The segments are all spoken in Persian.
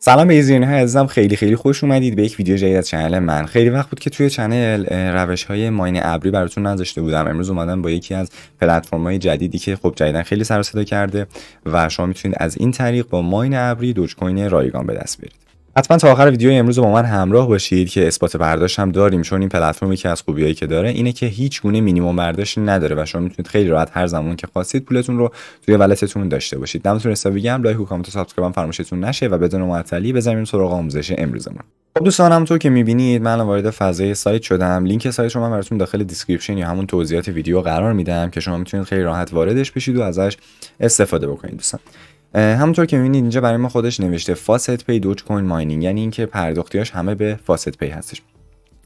سلام به های عزیزم خیلی خیلی خوش اومدید به یک ویدیو جدید از چنل من خیلی وقت بود که توی چنل روش های ماین ابری براتون نذاشته بودم امروز اومدم با یکی از پلتفرم های جدیدی که خب جدیدن خیلی سر کرده و شما میتونید از این طریق با ماین ابری دوج کوین رایگان به دست برید حتما تا آخر ویدیو امروز با من همراه باشید که اثبات برداشت هم داریم چون این پلتفرمی که از خوبیایی که داره اینه که هیچ گونه مینیمم برداشت نداره و شما میتونید خیلی راحت هر زمان که خواستید پولتون رو توی ولتتون داشته باشید دمتون حساب بگم لایک و کامنت و سابسکرایب فراموشتون نشه و بدون معطلی بزنیم سراغ آموزش امروزمون خب دوستان همونطور که میبینید من وارد فضای سایت شدم لینک سایت رو من براتون داخل دیسکریپشن یا همون توضیحات ویدیو قرار میدم که شما میتونید خیلی راحت واردش بشید و ازش استفاده بکنید دوستان همونطور که میبینید اینجا برای ما خودش نوشته فاست پی دوج کوین ماینینگ یعنی اینکه پرداختیاش همه به فاست پی هستش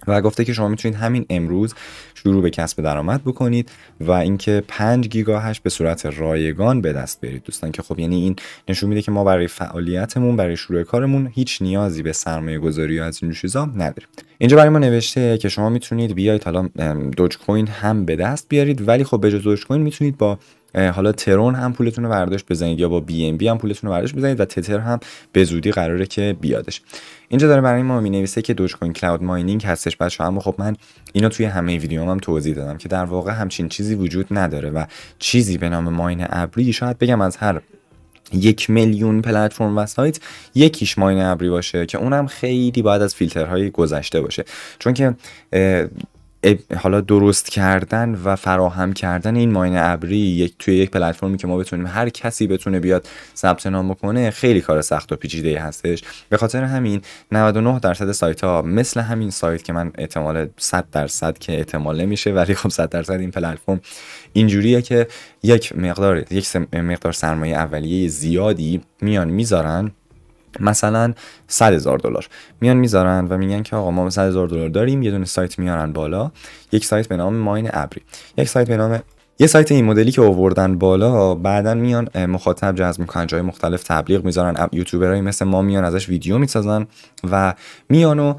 و گفته که شما میتونید همین امروز شروع به کسب درآمد بکنید و اینکه 5 گیگاهش به صورت رایگان به دست برید دوستان که خب یعنی این نشون میده که ما برای فعالیتمون برای شروع کارمون هیچ نیازی به سرمایه گذاری از این چیزا نداریم اینجا برای ما نوشته که شما میتونید بیاید حالا دوج کوین هم به دست بیارید ولی خب به جز دوج کوین میتونید با حالا ترون هم پولتون رو برداشت بزنید یا با بی ام بی هم پولتون رو برداشت بزنید و تتر هم به زودی قراره که بیادش اینجا داره برای ما می نویسه که دوج کوین کلاود ماینینگ هستش بچه اما خب من اینو توی همه ویدیوام هم توضیح دادم که در واقع همچین چیزی وجود نداره و چیزی به نام ماین ابری شاید بگم از هر یک میلیون پلتفرم و سایت یکیش ماین ابری باشه که اونم خیلی بعد از فیلترهای گذشته باشه چون که حالا درست کردن و فراهم کردن این ماین ابری یک توی یک پلتفرمی که ما بتونیم هر کسی بتونه بیاد ثبت نام بکنه خیلی کار سخت و پیچیده هستش به خاطر همین 99 درصد سایت ها مثل همین سایت که من احتمال 100 درصد که احتمال نمیشه ولی خب 100 درصد این پلتفرم اینجوریه که یک مقدار یک مقدار سرمایه اولیه زیادی میان میذارن مثلا 100 هزار دلار میان میذارن و میگن که آقا ما 100 هزار دلار داریم یه دونه سایت میارن بالا یک سایت به نام ماین ابری یک سایت به نام یه سایت این مدلی که آوردن بالا بعدا میان مخاطب جذب میکنن جای مختلف تبلیغ میذارن یوتیوبرای مثل ما میان ازش ویدیو میسازن و میان و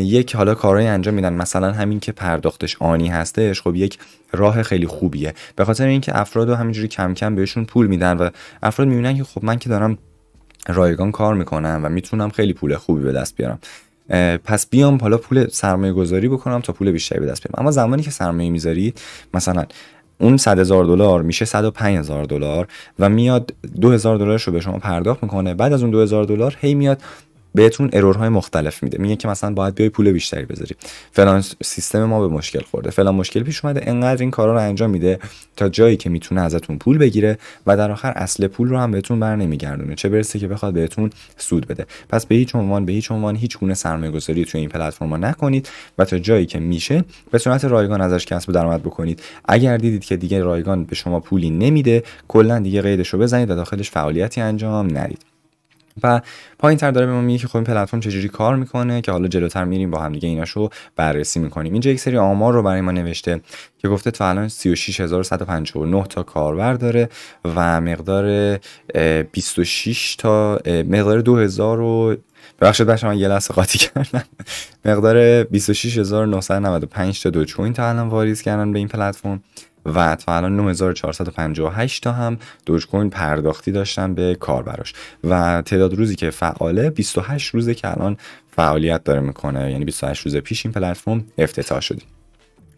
یک حالا کارای انجام میدن مثلا همین که پرداختش آنی هستش خب یک راه خیلی خوبیه به خاطر اینکه افراد همینجوری کم کم بهشون پول میدن و افراد میبینن که خب من که دارم رایگان کار میکنم و میتونم خیلی پول خوبی به دست بیارم پس بیام حالا پول سرمایه گذاری بکنم تا پول بیشتری به دست بیارم اما زمانی که سرمایه میذارید مثلا اون 100 هزار دلار میشه 105 هزار دلار و میاد 2000 دلارش رو به شما پرداخت میکنه بعد از اون 2000 دلار هی میاد بهتون ارورهای مختلف میده میگه که مثلا باید بیای پول بیشتری بذاری فلان سیستم ما به مشکل خورده فلان مشکل پیش اومده انقدر این کارا رو انجام میده تا جایی که میتونه ازتون پول بگیره و در آخر اصل پول رو هم بهتون برنمیگردونه چه برسه که بخواد بهتون سود بده پس به هیچ عنوان به هیچ عنوان هیچ گونه گذاری توی این پلتفرما نکنید و تا جایی که میشه به صورت رایگان ازش کسب درآمد بکنید اگر دیدید که دیگه رایگان به شما پولی نمیده کلا دیگه قیدش رو بزنید و داخلش فعالیتی انجام ندید و پایین تر داره به ما میگه که خب این پلتفرم چجوری کار میکنه که حالا جلوتر میریم با هم دیگه ایناشو بررسی میکنیم اینجا یک سری آمار رو برای ما نوشته که گفته تا الان 36159 تا کاربر داره و مقدار 26 تا مقدار 2000 و ببخشید بچه‌ها من یه لحظه قاطی کردم مقدار 26995 تا دوچوین تا الان واریز کردن به این پلتفرم و تا الان 9458 تا هم دوج کوین پرداختی داشتن به کاربراش و تعداد روزی که فعاله 28 روزه که الان فعالیت داره میکنه یعنی 28 روز پیش این پلتفرم افتتاح شدیم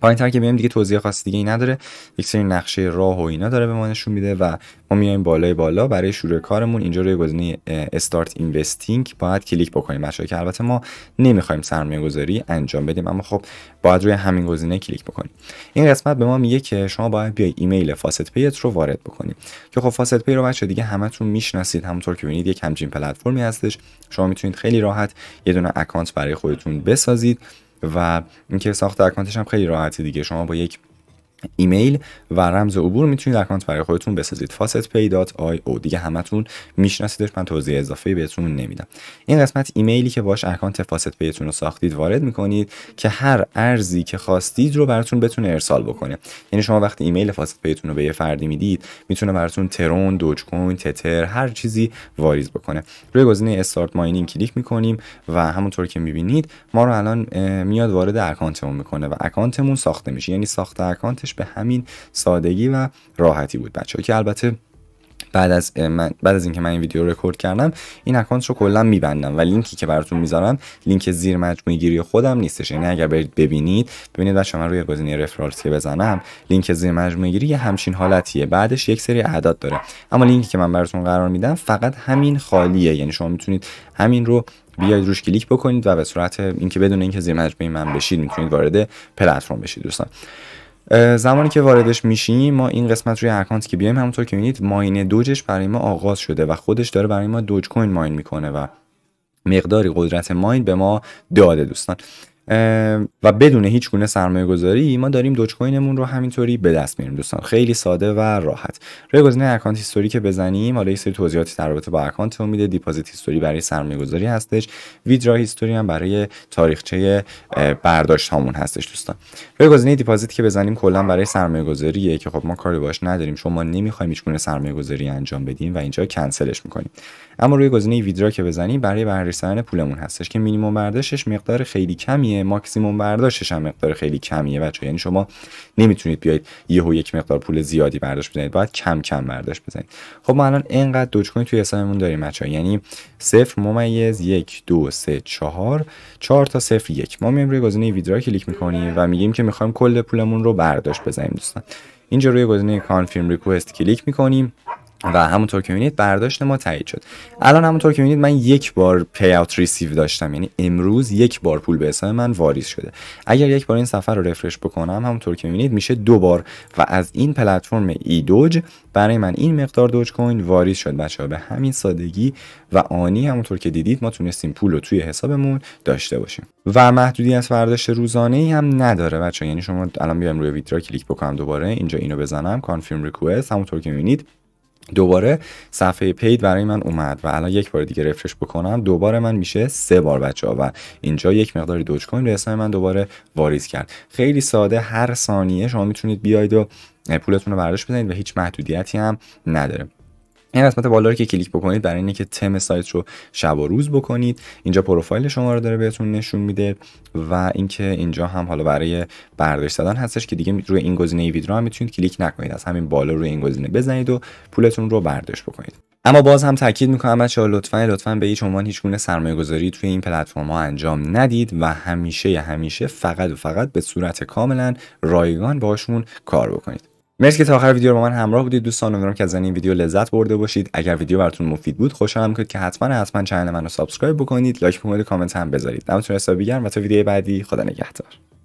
پایینتر که بیایم دیگه توضیح خاص دیگه ای نداره یک سری نقشه راه و اینا داره به ما نشون میده و ما میایم بالای بالا برای شروع کارمون اینجا روی گزینه استارت اینوستینگ باید کلیک بکنیم بچه‌ها که البته ما نمیخوایم سرمایه گذاری انجام بدیم اما خب باید روی همین گزینه کلیک بکنیم این قسمت به ما میگه که شما باید بیای ایمیل فاست پیت رو وارد بکنید که خب فاست پی رو بچه دیگه همتون میشناسید همونطور که ببینید یک همچین پلتفرمی هستش شما میتونید خیلی راحت یه دونه اکانت برای خودتون بسازید و اینکه ساخت اکانتش هم خیلی راحته دیگه شما با یک ایمیل و رمز عبور میتونید اکانت برای خودتون بسازید او دیگه همتون میشناسیدش من توضیح اضافه بهتون نمیدم این قسمت ایمیلی که باش اکانت فاست پیتون رو ساختید وارد میکنید که هر ارزی که خواستید رو براتون بتونه ارسال بکنه یعنی شما وقتی ایمیل فاست پیتون رو به یه فردی میدید میتونه براتون ترون دوج کوین تتر هر چیزی واریز بکنه روی گزینه استارت ماینینگ کلیک میکنیم و همونطور که میبینید ما رو الان میاد وارد اکانتمون میکنه و اکانتمون ساخته میشه یعنی ساخت اکانت به همین سادگی و راحتی بود بچه که البته بعد از من بعد از اینکه من این ویدیو رکورد کردم این اکانت رو کلا میبندم و لینکی که براتون میذارم لینک زیر مجموعه گیری خودم نیستش یعنی اگر برید ببینید ببینید بچه من روی گزینه رفرالز که بزنم لینک زیر مجموعه گیری یه همچین حالتیه بعدش یک سری اعداد داره اما لینکی که من براتون قرار میدم فقط همین خالیه یعنی شما میتونید همین رو بیاید روش کلیک بکنید و به صورت اینکه بدون اینکه زیر مجموعه من بشید میتونید وارد پلتفرم بشید دوستان زمانی که واردش میشیم ما این قسمت روی اکانت که بیایم همونطور که میبینید ماین دوجش برای ما آغاز شده و خودش داره برای ما دوج کوین ماین میکنه و مقداری قدرت ماین به ما داده دوستان و بدون هیچ گونه سرمایه گذاری ما داریم دوج کوینمون رو همینطوری به دست میاریم دوستان خیلی ساده و راحت روی گزینه اکانت هیستوری که بزنیم حالا یه سری توضیحاتی در رابطه با اکانت میده دیپوزیت هیستوری برای سرمایه گذاری هستش ویدرا هیستوری هم برای تاریخچه برداشت هامون هستش دوستان روی گزینه دیپوزیت که بزنیم کلا برای سرمایه گذاریه که خب ما کاری باش نداریم شما ما نمیخوایم هیچ گونه سرمایه گذاری انجام بدیم و اینجا کنسلش میکنیم اما روی گزینه ویدرا که بزنیم برای بررسی پولمون هستش که مینیمم برداشتش مقدار خیلی کمیه ماکسیموم برداشتش هم مقدار خیلی کمیه بچه یعنی شما نمیتونید بیاید و یک مقدار پول زیادی برداشت بزنید باید کم کم برداشت بزنید خب ما الان اینقدر دوج کوین توی حسابمون داریم بچه یعنی صفر ممیز یک دو سه چهار چهار تا صفر یک ما میایم روی گزینه ویدرا کلیک میکنیم و میگیم که میخوایم کل پولمون رو برداشت بزنیم دوستان اینجا روی گزینه کانفرم ریکوست کلیک میکنیم و همونطور که میبینید برداشت ما تایید شد الان همونطور که میبینید من یک بار پی اوت ریسیو داشتم یعنی امروز یک بار پول به حساب من واریز شده اگر یک بار این سفر رو رفرش بکنم همونطور که میبینید میشه دو بار و از این پلتفرم ای دوج برای من این مقدار دوج کوین واریز شد بچه ها به همین سادگی و آنی همونطور که دیدید ما تونستیم پول رو توی حسابمون داشته باشیم و محدودیت برداشت روزانه ای هم نداره بچه یعنی شما الان بیایم روی ویترا کلیک بکنم دوباره اینجا اینو بزنم کانفرم ریکوست همونطور که میبینید دوباره صفحه پید برای من اومد و الان یک بار دیگه رفرش بکنم دوباره من میشه سه بار بچه ها و اینجا یک مقداری دوج کوین به اسم من دوباره واریز کرد خیلی ساده هر ثانیه شما میتونید بیاید و پولتون رو برداشت بزنید و هیچ محدودیتی هم نداره این قسمت بالا رو که کلیک بکنید برای اینه که تم سایت رو شب و روز بکنید اینجا پروفایل شما رو داره بهتون نشون میده و اینکه اینجا هم حالا برای برداشت دادن هستش که دیگه روی این گزینه ویدرو هم میتونید کلیک نکنید از همین بالا روی این گزینه بزنید و پولتون رو برداشت بکنید اما باز هم تاکید میکنم بچه‌ها لطفا لطفا به هیچ عنوان هیچ گونه گذاری توی این پلتفرم ها انجام ندید و همیشه همیشه فقط و فقط به صورت کاملا رایگان باشون کار بکنید مرسی که تا آخر ویدیو رو با من همراه بودید دوستان امیدوارم که از این ویدیو لذت برده باشید اگر ویدیو براتون مفید بود خوشحالم که که حتما حتما چنل منو سابسکرایب بکنید لایک بکنید کامنت هم بذارید دمتون حسابی گرم و تا ویدیو بعدی خدا نگهدار